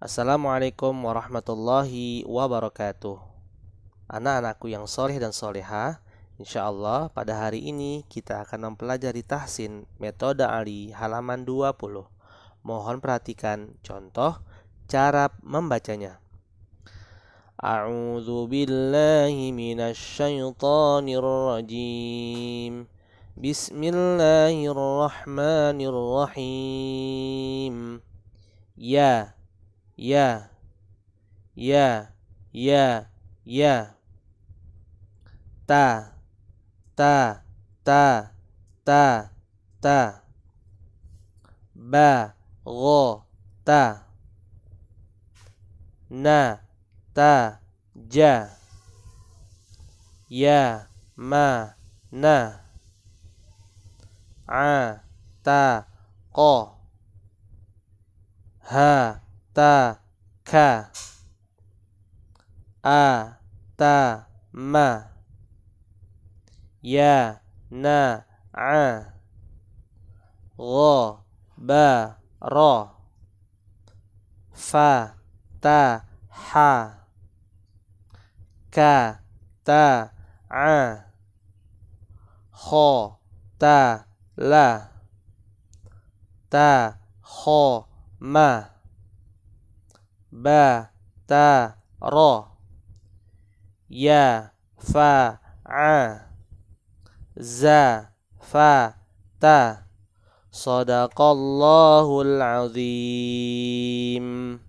Assalamualaikum warahmatullahi wabarakatuh. Anak-anakku yang soleh dan soleha, InsyaAllah pada hari ini kita akan mempelajari tahsin metode Ali halaman 20. Mohon perhatikan contoh cara membacanya. A'udzu billahi minasy rajim. Bismillahirrahmanirrahim. Ya ya ya ya ya ta ta ta ta ta ba go ta na ta ja ya ma na a ta ko ha ta ka a ta ma ya na a ro ba ro fa ta ha ka ta a ho ta la ta ho ma ba ta ro ya fa a za fa ta sadaqallahul azim